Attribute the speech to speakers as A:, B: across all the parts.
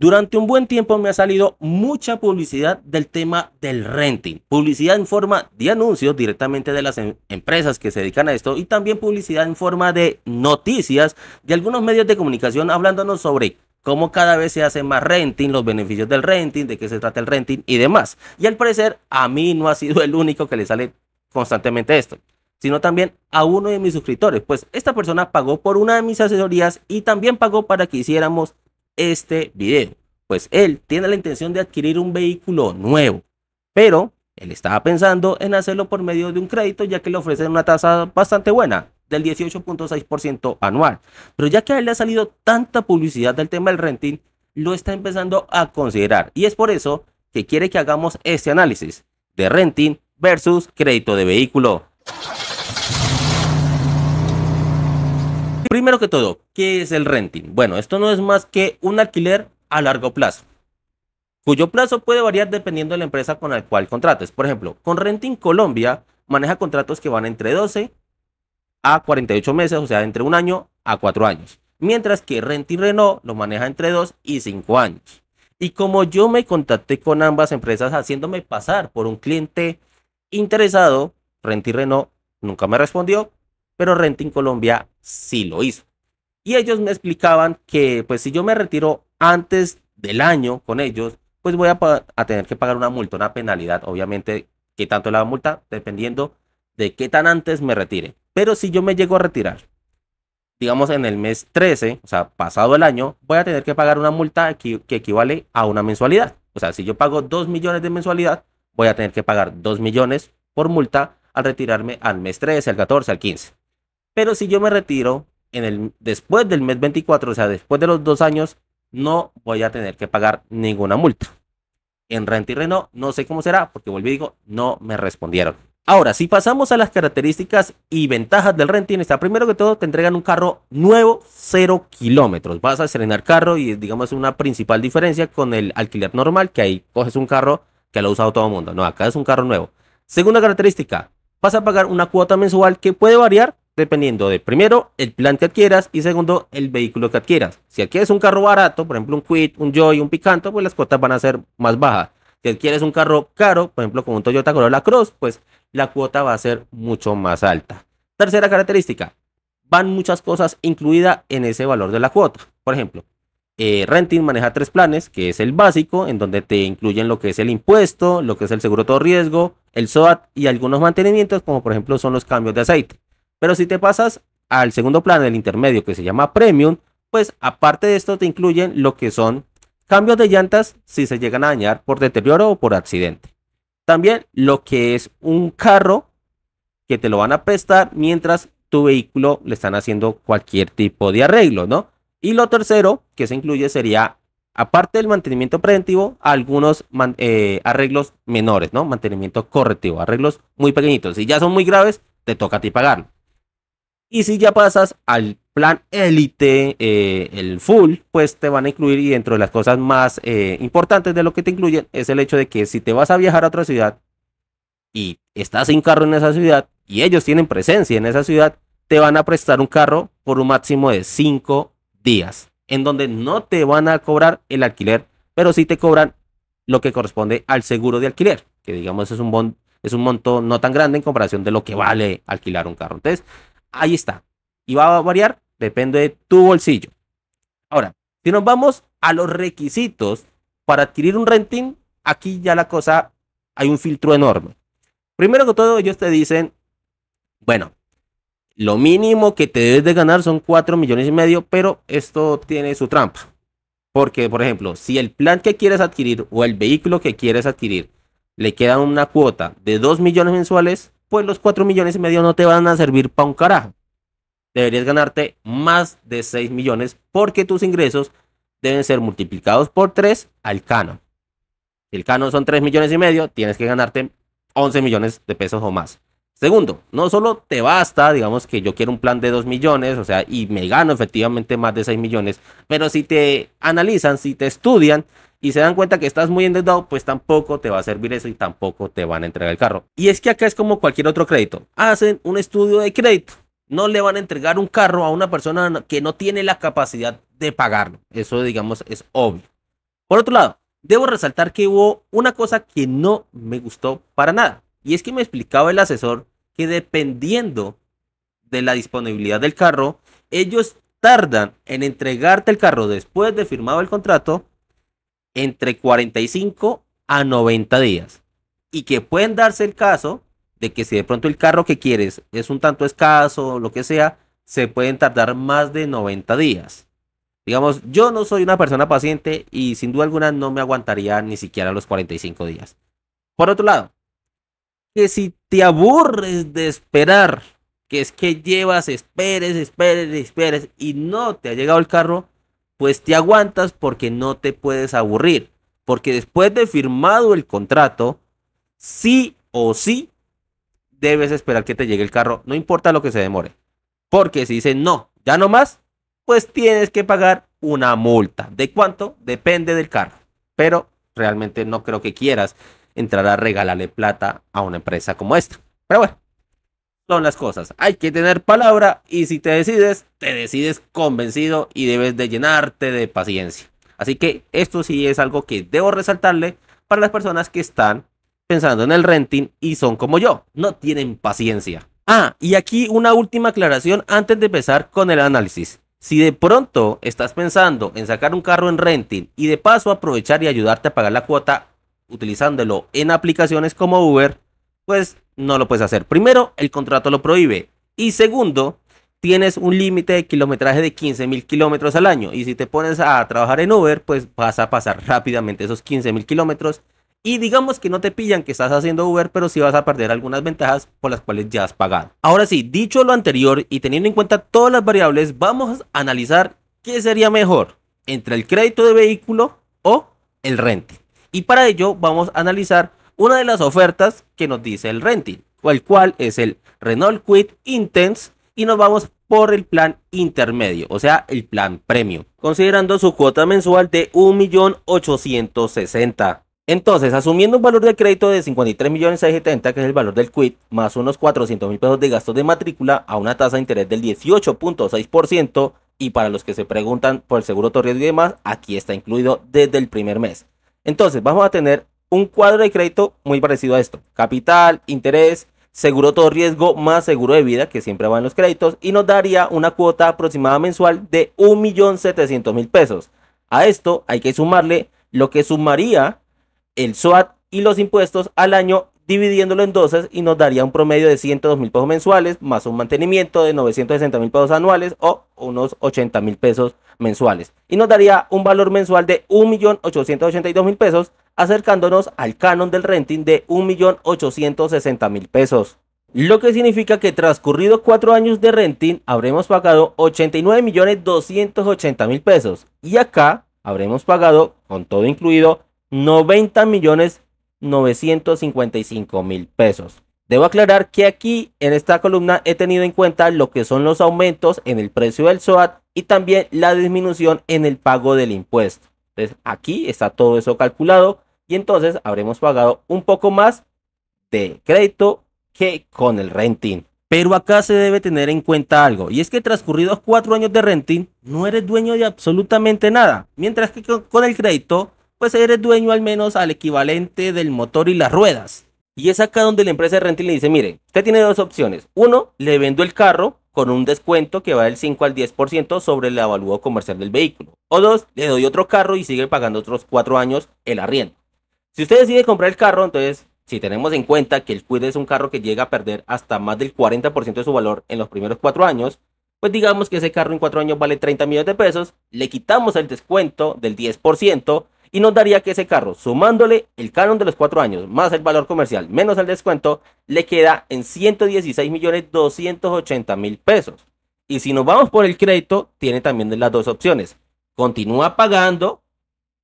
A: Durante un buen tiempo me ha salido mucha publicidad del tema del renting, publicidad en forma de anuncios directamente de las em-, empresas que se dedican a esto y también publicidad en forma de noticias de algunos medios de comunicación hablándonos sobre cómo cada vez se hace más renting, los beneficios del renting, de qué se trata el renting y demás. Y al parecer a mí no ha sido el único que le sale constantemente esto sino también a uno de mis suscriptores, pues esta persona pagó por una de mis asesorías y también pagó para que hiciéramos este video. Pues él tiene la intención de adquirir un vehículo nuevo, pero él estaba pensando en hacerlo por medio de un crédito ya que le ofrecen una tasa bastante buena, del 18.6% anual. Pero ya que a él le ha salido tanta publicidad del tema del renting, lo está empezando a considerar. Y es por eso que quiere que hagamos este análisis de renting versus crédito de vehículo. Primero que todo, ¿qué es el renting? Bueno, esto no es más que un alquiler a largo plazo, cuyo plazo puede variar dependiendo de la empresa con la cual contrates. Por ejemplo, con Renting Colombia maneja contratos que van entre 12 a 48 meses, o sea, entre un año a cuatro años. Mientras que Renting Renault lo maneja entre 2 y 5 años. Y como yo me contacté con ambas empresas haciéndome pasar por un cliente interesado, Renting Renault nunca me respondió, pero Renting Colombia sí lo hizo. Y ellos me explicaban que pues si yo me retiro antes del año con ellos, pues voy a, tener que pagar una multa, una penalidad, obviamente, qué tanto la multa, dependiendo de qué tan antes me retire. Pero si yo me llego a retirar, digamos en el mes 13, o sea, pasado el año, voy a tener que pagar una multa que, que equivale a una mensualidad. O sea, si yo pago 2 millones de mensualidad, voy a tener que pagar 2 millones por multa al retirarme al mes 13, al 14, al 15. Pero si yo me retiro en el, después del mes 24, o sea, después de los dos años, no voy a tener que pagar ninguna multa. En renta y reno no sé cómo será, porque volví y digo, no me respondieron. Ahora, si pasamos a las características y ventajas del renting, está primero que todo, te entregan un carro nuevo, cero kilómetros. Vas a estrenar carro y digamos una principal diferencia con el alquiler normal, que ahí coges un carro que lo ha usado todo el mundo. No, acá es un carro nuevo. Segunda característica, vas a pagar una cuota mensual que puede variar dependiendo de, primero, el plan que adquieras y segundo, el vehículo que adquieras. Si adquieres un carro barato, por ejemplo, un Quid, un Joy, un Picanto, pues las cuotas van a ser más bajas. Si adquieres un carro caro, por ejemplo, como un Toyota Corolla Cross, pues la cuota va a ser mucho más alta. Tercera característica, van muchas cosas incluidas en ese valor de la cuota. Por ejemplo, eh, Renting maneja tres planes, que es el básico, en donde te incluyen lo que es el impuesto, lo que es el seguro todo riesgo, el SOAT y algunos mantenimientos, como por ejemplo son los cambios de aceite. Pero si te pasas al segundo plan el intermedio que se llama Premium, pues aparte de esto te incluyen lo que son cambios de llantas si se llegan a dañar por deterioro o por accidente. También lo que es un carro que te lo van a prestar mientras tu vehículo le están haciendo cualquier tipo de arreglo, ¿no? Y lo tercero que se incluye sería, aparte del mantenimiento preventivo, algunos eh, arreglos menores, ¿no? Mantenimiento correctivo, arreglos muy pequeñitos. Si ya son muy graves, te toca a ti pagarlo. Y si ya pasas al plan élite, eh, el full, pues te van a incluir y dentro de las cosas más eh, importantes de lo que te incluyen es el hecho de que si te vas a viajar a otra ciudad y estás sin carro en esa ciudad y ellos tienen presencia en esa ciudad, te van a prestar un carro por un máximo de 5 días, en donde no te van a cobrar el alquiler, pero sí te cobran lo que corresponde al seguro de alquiler, que digamos es un, es un monto no tan grande en comparación de lo que vale alquilar un carro. Entonces, ahí está. Y va a variar, depende de tu bolsillo. Ahora, si nos vamos a los requisitos para adquirir un renting, aquí ya la cosa, hay un filtro enorme. Primero que todo, ellos te dicen, bueno, lo mínimo que te debes de ganar son 4 millones y medio, pero esto tiene su trampa. Porque, por ejemplo, si el plan que quieres adquirir o el vehículo que quieres adquirir le queda una cuota de 2 millones mensuales, pues los 4 millones y medio no te van a servir para un carajo. Deberías ganarte más de 6 millones porque tus ingresos deben ser multiplicados por 3 al canon. Si el cano son 3 millones y medio, tienes que ganarte 11 millones de pesos o más. Segundo, no solo te basta, digamos que yo quiero un plan de 2 millones, o sea, y me gano efectivamente más de 6 millones, pero si te analizan, si te estudian, y se dan cuenta que estás muy endeudado, pues tampoco te va a servir eso y tampoco te van a entregar el carro. Y es que acá es como cualquier otro crédito. Hacen un estudio de crédito. No le van a entregar un carro a una persona que no tiene la capacidad de pagarlo. Eso, digamos, es obvio. Por otro lado, debo resaltar que hubo una cosa que no me gustó para nada. Y es que me explicaba el asesor que dependiendo de la disponibilidad del carro, ellos tardan en entregarte el carro después de firmado el contrato entre 45 a 90 días. Y que pueden darse el caso de que si de pronto el carro que quieres es un tanto escaso o lo que sea, se pueden tardar más de 90 días. Digamos, yo no soy una persona paciente y sin duda alguna no me aguantaría ni siquiera los 45 días. Por otro lado, que si te aburres de esperar, que es que llevas, esperes, esperes, esperes y no te ha llegado el carro, pues te aguantas porque no te puedes aburrir. Porque después de firmado el contrato, sí o sí, debes esperar que te llegue el carro, no importa lo que se demore. Porque si dicen no, ya no más, pues tienes que pagar una multa. ¿De cuánto? Depende del carro. Pero realmente no creo que quieras entrar a regalarle plata a una empresa como esta. Pero bueno, son las cosas. Hay que tener palabra y si te decides, te decides convencido y debes de llenarte de paciencia. Así que esto sí es algo que debo resaltarle para las personas que están pensando en el renting y son como yo, no tienen paciencia. Ah, y aquí una última aclaración antes de empezar con el análisis. Si de pronto estás pensando en sacar un carro en renting y de paso aprovechar y ayudarte a pagar la cuota utilizándolo en aplicaciones como Uber, pues no lo puedes hacer. Primero, el contrato lo prohíbe. Y segundo, tienes un límite de kilometraje de 15.000 kilómetros al año. Y si te pones a trabajar en Uber, pues vas a pasar rápidamente esos 15.000 kilómetros. Y digamos que no te pillan que estás haciendo Uber, pero sí vas a perder algunas ventajas por las cuales ya has pagado. Ahora sí, dicho lo anterior y teniendo en cuenta todas las variables, vamos a analizar qué sería mejor entre el crédito de vehículo o el rente. Y para ello vamos a analizar una de las ofertas que nos dice el renting, cual el cual es el Renault Quit Intense y nos vamos por el plan intermedio, o sea, el plan premium, considerando su cuota mensual de 1.860.000. Entonces, asumiendo un valor de crédito de 53 millones que es el valor del quit, más unos 400.000 pesos de gastos de matrícula a una tasa de interés del 18.6%, y para los que se preguntan por el seguro torriesgo y demás, aquí está incluido desde el primer mes. Entonces, vamos a tener un cuadro de crédito muy parecido a esto. Capital, interés, seguro todo riesgo más seguro de vida, que siempre van los créditos, y nos daría una cuota aproximada mensual de 1.700.000 pesos. A esto hay que sumarle lo que sumaría el SWAT y los impuestos al año dividiéndolo en 12 y nos daría un promedio de 102 mil pesos mensuales más un mantenimiento de 960 mil pesos anuales o unos 80 mil pesos mensuales. Y nos daría un valor mensual de 1.882.000 pesos, acercándonos al canon del renting de 1.860.000 pesos. Lo que significa que transcurridos cuatro años de renting habremos pagado 89.280.000 pesos y acá habremos pagado, con todo incluido, 90 millones 955 mil pesos. Debo aclarar que aquí en esta columna he tenido en cuenta lo que son los aumentos en el precio del SOAT y también la disminución en el pago del impuesto. Entonces aquí está todo eso calculado y entonces habremos pagado un poco más de crédito que con el renting. Pero acá se debe tener en cuenta algo, y es que transcurridos cuatro años de renting, no eres dueño de absolutamente nada, mientras que con el crédito pues eres dueño al menos al equivalente del motor y las ruedas. Y es acá donde la empresa de renting le dice, mire, usted tiene dos opciones. Uno, le vendo el carro con un descuento que va del 5 al 10% sobre el avalúo comercial del vehículo. O dos, le doy otro carro y sigue pagando otros cuatro años el arriendo. Si usted decide comprar el carro, entonces, si tenemos en cuenta que el CUID es un carro que llega a perder hasta más del 40% de su valor en los primeros cuatro años, pues digamos que ese carro en cuatro años vale 30 millones de pesos, le quitamos el descuento del 10%, y nos daría que ese carro, sumándole el canon de los cuatro años, más el valor comercial, menos el descuento, le queda en 116.280.000 pesos. Y si nos vamos por el crédito, tiene también las dos opciones. Continúa pagando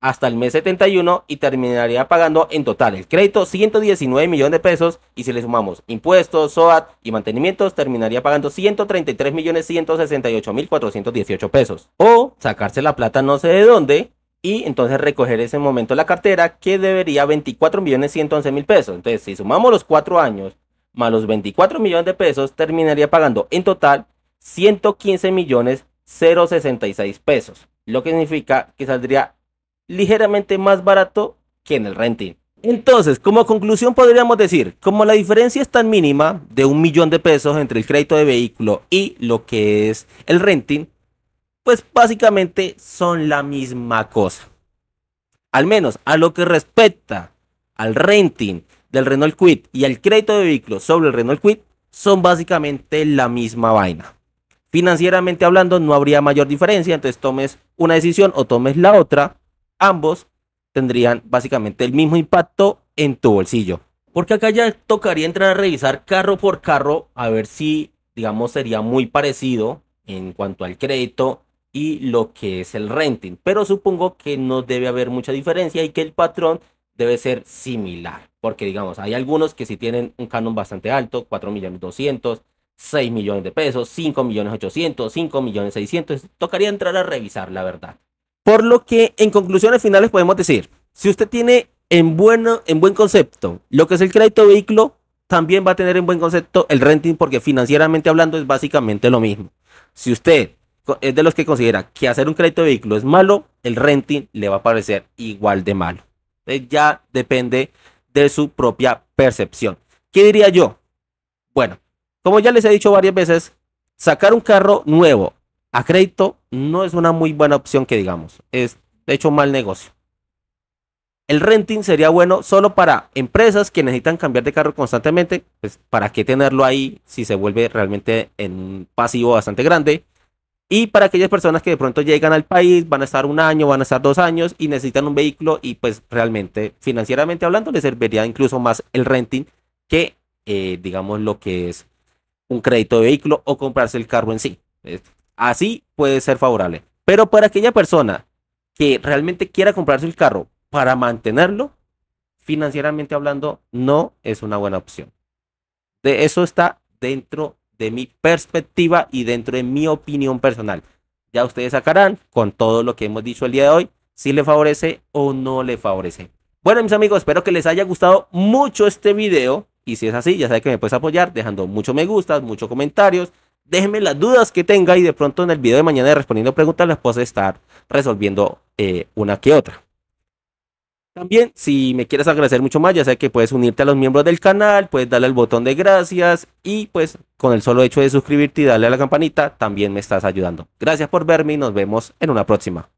A: hasta el mes 71 y terminaría pagando en total el crédito 119 millones de pesos y si le sumamos impuestos, SOAT y mantenimientos terminaría pagando 133 millones 168 mil 418 pesos. O sacarse la plata no sé de dónde y entonces recoger ese momento la cartera que debería 24 millones 111 mil pesos. Entonces, si sumamos los cuatro años más los 24 millones de pesos, terminaría pagando en total 115 millones 066 pesos, lo que significa que saldría ligeramente más barato que en el renting. Entonces, como conclusión podríamos decir, como la diferencia es tan mínima de un millón de pesos entre el crédito de vehículo y lo que es el renting, pues básicamente son la misma cosa. Al menos a lo que respecta al renting del Renault Quid y al crédito de vehículos sobre el Renault Quid, son básicamente la misma vaina. Financieramente hablando, no habría mayor diferencia, entonces tomes una decisión o tomes la otra, ambos tendrían básicamente el mismo impacto en tu bolsillo. Porque acá ya tocaría entrar a revisar carro por carro a ver si, digamos, sería muy parecido en cuanto al crédito y lo que es el renting. Pero supongo que no debe haber mucha diferencia y que el patrón debe ser similar. Porque digamos, hay algunos que si tienen un canon bastante alto, 4 millones 200, 6 millones de pesos, 5 millones 800, 5 millones 600. Tocaría entrar a revisar, la verdad. Por lo que en conclusiones finales podemos decir, si usted tiene en, bueno, en buen concepto lo que es el crédito vehículo, también va a tener en buen concepto el renting porque financieramente hablando es básicamente lo mismo. Si usted es de los que considera que hacer un crédito de vehículo es malo, el renting le va a parecer igual de malo. ya depende de su propia percepción. ¿Qué diría yo? Bueno, como ya les he dicho varias veces, sacar un carro nuevo a crédito no es una muy buena opción que digamos. Es de hecho mal negocio. El renting sería bueno solo para empresas que necesitan cambiar de carro constantemente. Pues para qué tenerlo ahí si se vuelve realmente en un pasivo bastante grande. Y para aquellas personas que de pronto llegan al país, van a estar un año, van a estar dos años y necesitan un vehículo y pues realmente financieramente hablando les serviría incluso más el renting que eh, digamos lo que es un crédito de vehículo o comprarse el carro en sí. Así puede ser favorable. Pero para aquella persona que realmente quiera comprarse el carro para mantenerlo, financieramente hablando no es una buena opción. De eso está dentro mi perspectiva y dentro de mi opinión personal. Ya ustedes sacarán con todo lo que hemos dicho el día de hoy, si le favorece o no le favorece. Bueno, mis amigos, espero que les haya gustado mucho este video. Y si es así, ya sé que me puedes apoyar dejando muchos me gusta muchos comentarios. Déjenme las dudas que tenga y de pronto en el video de mañana respondiendo preguntas las puedo estar resolviendo eh, una que otra. También, si me quieres agradecer mucho más, ya sé que puedes unirte a los miembros del canal, puedes darle al botón de gracias y pues con el solo hecho de suscribirte y darle a la campanita, también me estás ayudando. Gracias por verme y nos vemos en una próxima.